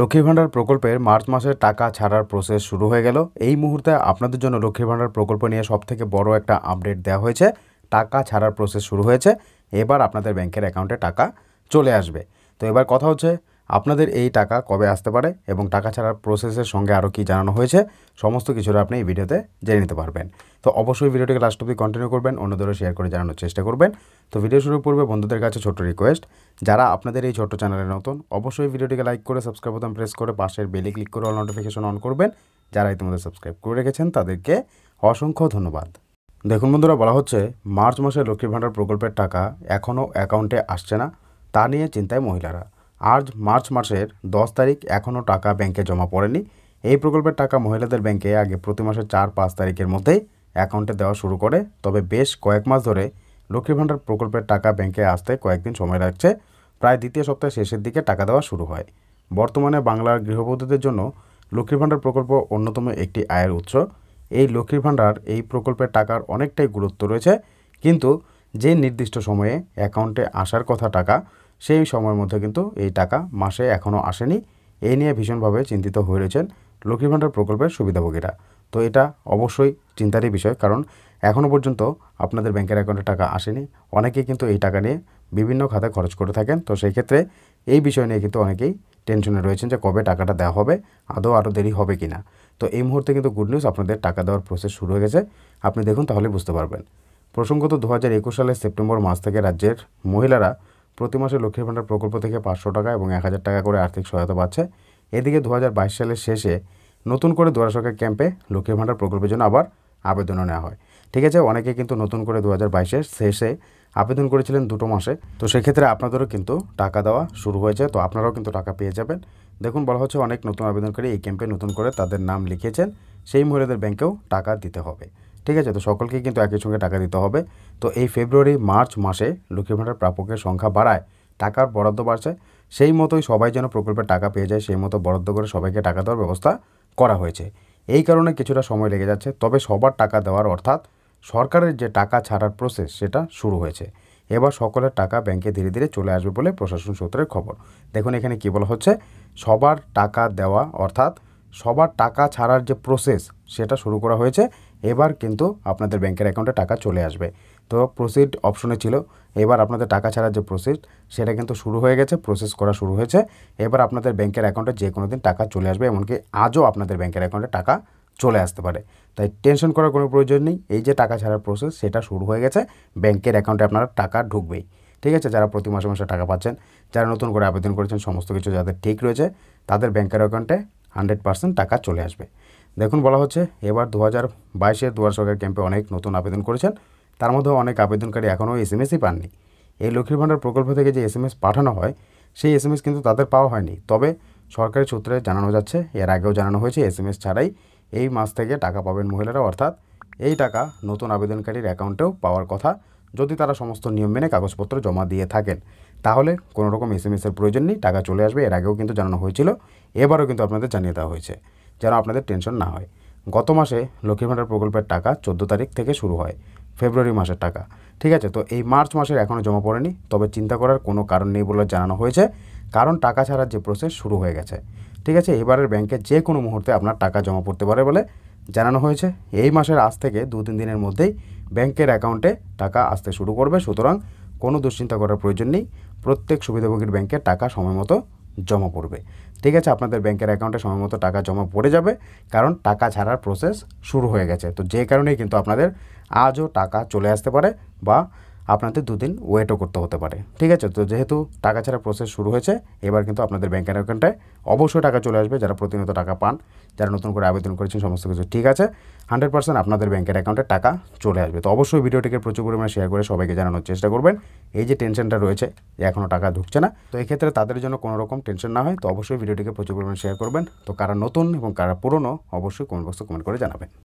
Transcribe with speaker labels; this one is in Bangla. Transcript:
Speaker 1: লক্ষ্মীর ভাণ্ডার প্রকল্পের মার্চ মাসের টাকা ছাড়ার প্রসেস শুরু হয়ে গেল এই মুহূর্তে আপনাদের জন্য লক্ষ্মীর ভাণ্ডার প্রকল্প নিয়ে সবথেকে বড় একটা আপডেট দেওয়া হয়েছে টাকা ছাড়ার প্রসেস শুরু হয়েছে এবার আপনাদের ব্যাংকের অ্যাকাউন্টে টাকা চলে আসবে তো এবার কথা হচ্ছে আপনাদের এই টাকা কবে আসতে পারে এবং টাকা ছাড়ার প্রসেসের সঙ্গে আরও কী জানানো হয়েছে সমস্ত কিছুটা আপনি এই ভিডিওতে জেনে নিতে পারবেন তো অবশ্যই ভিডিওটিকে লাস্ট অব্দি কন্টিনিউ করবেন অন্যদেরও শেয়ার করে জানানোর চেষ্টা করবেন তো ভিডিও শুরু পূর্বে বন্ধুদের কাছে ছোট রিকোয়েস্ট যারা আপনাদের এই ছোট চ্যানেলে নতুন অবশ্যই ভিডিওটিকে লাইক করে সাবস্ক্রাইব বোতাম প্রেস করে পাশের বেলে ক্লিক করে অল নোটিফিকেশন অন করবেন যারা ইতিমধ্যে সাবস্ক্রাইব করে রেখেছেন তাদেরকে অসংখ্য ধন্যবাদ দেখুন বন্ধুরা বলা হচ্ছে মার্চ মাসে লক্ষ্মীর ভাণ্ডার প্রকল্পের টাকা এখনও অ্যাকাউন্টে আসছে না তা নিয়ে চিন্তায় মহিলারা আজ মার্চ মাসের দশ তারিখ এখনও টাকা ব্যাংকে জমা পড়েনি এই প্রকল্পের টাকা মহিলাদের ব্যাংকে আগে প্রতি মাসের চার পাঁচ তারিখের মধ্যেই অ্যাকাউন্টে দেওয়া শুরু করে তবে বেশ কয়েক মাস ধরে লক্ষ্মী ভাণ্ডার প্রকল্পের টাকা ব্যাংকে আসতে কয়েকদিন সময় লাগছে প্রায় দ্বিতীয় সপ্তাহের শেষের দিকে টাকা দেওয়া শুরু হয় বর্তমানে বাংলার গৃহবধূদের জন্য লক্ষ্মী ভাণ্ডার প্রকল্প অন্যতম একটি আয়ের উৎস এই লক্ষ্মীর ভাণ্ডার এই প্রকল্পের টাকার অনেকটাই গুরুত্ব রয়েছে কিন্তু যে নির্দিষ্ট সময়ে অ্যাকাউন্টে আসার কথা টাকা সেই সময়ের মধ্যে কিন্তু এই টাকা মাসে এখনও আসেনি এই নিয়ে ভীষণভাবে চিন্তিত হয়ে রয়েছেন লক্ষ্মী ভাণ্ডার প্রকল্পের সুবিধাভোগীরা তো এটা অবশ্যই চিন্তারই বিষয় কারণ এখনও পর্যন্ত আপনাদের ব্যাংকের অ্যাকাউন্টে টাকা আসেনি অনেকেই কিন্তু এই টাকা নিয়ে বিভিন্ন খাতে খরচ করে থাকেন তো সেই ক্ষেত্রে এই বিষয় নিয়ে কিন্তু অনেকেই টেনশনে রয়েছেন যে কবে টাকাটা দেওয়া হবে আদৌ আরও দেরি হবে কি না তো এই মুহূর্তে কিন্তু গুড নিউজ আপনাদের টাকা দেওয়ার প্রসেস শুরু হয়ে গেছে আপনি দেখুন তাহলে বুঝতে পারবেন প্রসঙ্গত দু হাজার একুশ সালের সেপ্টেম্বর মাস থেকে রাজ্যের মহিলারা প্রতি মাসে লক্ষ্মীর ভাণ্ডার প্রকল্প থেকে পাঁচশো টাকা এবং এক হাজার টাকা করে আর্থিক সহায়তা পাচ্ছে এদিকে দু সালের শেষে নতুন করে দুয়ার সরকার ক্যাম্পে লক্ষ্মীর ভাণ্ডার প্রকল্পের জন্য আবার আবেদনও নেওয়া হয় ঠিক আছে অনেকে কিন্তু নতুন করে দু হাজার বাইশের শেষে আবেদন করেছিলেন দুটো মাসে তো সেক্ষেত্রে আপনাদেরও কিন্তু টাকা দেওয়া শুরু হয়েছে তো আপনারাও কিন্তু টাকা পেয়ে যাবেন দেখুন বলা হচ্ছে অনেক নতুন আবেদনকারী এই ক্যাম্পে নতুন করে তাদের নাম লিখিয়েছেন সেই মহিলাদের ব্যাংকেও টাকা দিতে হবে ঠিক আছে তো সকলকে কিন্তু একই সঙ্গে টাকা দিতে হবে তো এই ফেব্রুয়ারি মার্চ মাসে লক্ষ্মী ভাণ্ডার প্রাপকের সংখ্যা বাড়ায় টাকার বরাদ্দ বাড়ছে সেই মতোই সবাই যেন প্রকল্পে টাকা পেয়ে যায় সেই মতো বরাদ্দ করে সবাইকে টাকা দেওয়ার ব্যবস্থা করা হয়েছে এই কারণে কিছুটা সময় লেগে যাচ্ছে তবে সবার টাকা দেওয়ার অর্থাৎ সরকারের যে টাকা ছাড়ার প্রসেস সেটা শুরু হয়েছে এবার সকলের টাকা ব্যাংকে ধীরে ধীরে চলে আসবে বলে প্রশাসন সূত্রের খবর দেখুন এখানে কি বলা হচ্ছে সবার টাকা দেওয়া অর্থাৎ সবার টাকা ছাড়ার যে প্রসেস সেটা শুরু করা হয়েছে এবার কিন্তু আপনাদের ব্যাংকের অ্যাকাউন্টে টাকা চলে আসবে তো প্রসিড অপশনে ছিল এবার আপনাদের টাকা ছাড়ার যে প্রসেস সেটা কিন্তু শুরু হয়ে গেছে প্রসেস করা শুরু হয়েছে এবার আপনাদের ব্যাংকের অ্যাকাউন্টে যে কোনো দিন টাকা চলে আসবে এমনকি আজও আপনাদের ব্যাংকের অ্যাকাউন্টে টাকা চলে আসতে পারে তাই টেনশন করার কোনো প্রয়োজন নেই এই যে টাকা ছাড়ার প্রসেস সেটা শুরু হয়ে গেছে ব্যাংকের অ্যাকাউন্টে আপনারা টাকা ঢুকবেই ঠিক আছে যারা প্রতি মাসে মাসে টাকা পাচ্ছেন যারা নতুন করে আবেদন করেছেন সমস্ত কিছু যাদের ঠিক রয়েছে তাদের ব্যাংকের অ্যাকাউন্টে হান্ড্রেড পার্সেন্ট টাকা চলে আসবে দেখুন বলা হচ্ছে এবার দু হাজার বাইশের দুয়ার সরকার ক্যাম্পে অনেক নতুন আবেদন করেছেন তার মধ্যে অনেক আবেদনকারী এখনও এস এম এসই পাননি এই লক্ষ্মীর ভাণ্ডার প্রকল্প থেকে যে এস এম এস পাঠানো হয় সেই এস এম এস কিন্তু তাদের পাওয়া হয়নি তবে সরকারি সূত্রে জানানো যাচ্ছে এর আগেও জানানো হয়েছে এসএমএস ছাড়াই এই মাস থেকে টাকা পাবেন মহিলারা অর্থাৎ এই টাকা নতুন আবেদনকারীর অ্যাকাউন্টেও পাওয়ার কথা যদি তারা সমস্ত নিয়ম মেনে কাগজপত্র জমা দিয়ে থাকেন তাহলে কোনো রকম এস এম এসের প্রয়োজন নেই টাকা চলে আসবে এর আগেও কিন্তু জানানো হয়েছিল এবারও কিন্তু আপনাদের জানিয়ে দেওয়া হয়েছে যেন আপনাদের টেনশন না হয় গত মাসে লক্ষ্মী ভাণ্ডার প্রকল্পের টাকা চোদ্দো তারিখ থেকে শুরু হয় ফেব্রুয়ারি মাসের টাকা ঠিক আছে তো এই মার্চ মাসের এখনও জমা পড়েনি তবে চিন্তা করার কোনো কারণ নেই বলে জানানো হয়েছে কারণ টাকা ছাড়ার যে প্রসেস শুরু হয়ে গেছে ঠিক আছে এবারের ব্যাংকে যে কোনো মুহূর্তে আপনার টাকা জমা পড়তে পারে বলে জানানো হয়েছে এই মাসের আজ থেকে দু তিন দিনের মধ্যেই ব্যাংকের অ্যাকাউন্টে টাকা আসতে শুরু করবে সুতরাং কোনো দুশ্চিন্তা করার প্রয়োজন নেই প্রত্যেক সুবিধাভোগীর ব্যাংকে টাকা সময় মতো জমা পড়বে ঠিক আছে আপনাদের ব্যাংকের অ্যাকাউন্টে সময়মতো টাকা জমা পড়ে যাবে কারণ টাকা ছাড়ার প্রসেস শুরু হয়ে গেছে তো যে কারণেই কিন্তু আপনাদের আজও টাকা চলে আসতে পারে বা আপনাদের দুদিন ওয়েটও করতে হতে পারে ঠিক আছে তো যেহেতু টাকা ছাড়া প্রসেস শুরু হয়েছে এবার কিন্তু আপনাদের ব্যাঙ্কের অ্যাকাউন্টে অবশ্যই টাকা চলে আসবে যারা প্রতিনিয়ত টাকা পান যারা নতুন করে আবেদন করেছেন সমস্ত কিছু ঠিক আছে হান্ড্রেড পার্সেন্ট আপনাদের ব্যাঙ্কের অ্যাকাউন্টে টাকা চলে আসবে তো অবশ্যই ভিডিওটিকে প্রচুর পরিমাণে শেয়ার করে সবাইকে জানানোর চেষ্টা করবেন এই যে টেনশনটা রয়েছে এখনও টাকা ঢুকছে না তো এক্ষেত্রে তাদের জন্য কোনো রকম টেনশন না হয় তো অবশ্যই ভিডিওটিকে প্রচুর পরিমাণে শেয়ার করবেন তো কারা নতুন এবং কারা পুরনো অবশ্যই কমেন্ট বক্সে কমেন্ট করে জানাবেন